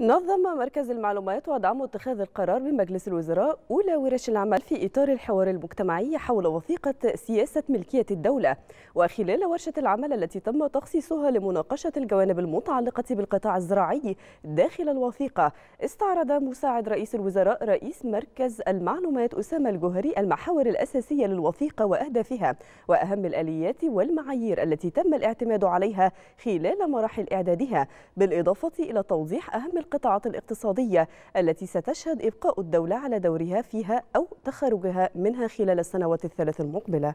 نظم مركز المعلومات ودعم اتخاذ القرار بمجلس الوزراء أولى ورش العمل في إطار الحوار المجتمعي حول وثيقة سياسة ملكية الدولة وخلال ورشة العمل التي تم تخصيصها لمناقشة الجوانب المتعلقة بالقطاع الزراعي داخل الوثيقة استعرض مساعد رئيس الوزراء رئيس مركز المعلومات أسامة الجوهري المحاور الأساسية للوثيقة وأهدافها وأهم الآليات والمعايير التي تم الاعتماد عليها خلال مراحل إعدادها بالإضافة إلى توضيح أهم القطاعات الاقتصادية التي ستشهد إبقاء الدولة على دورها فيها أو تخرجها منها خلال السنوات الثلاث المقبلة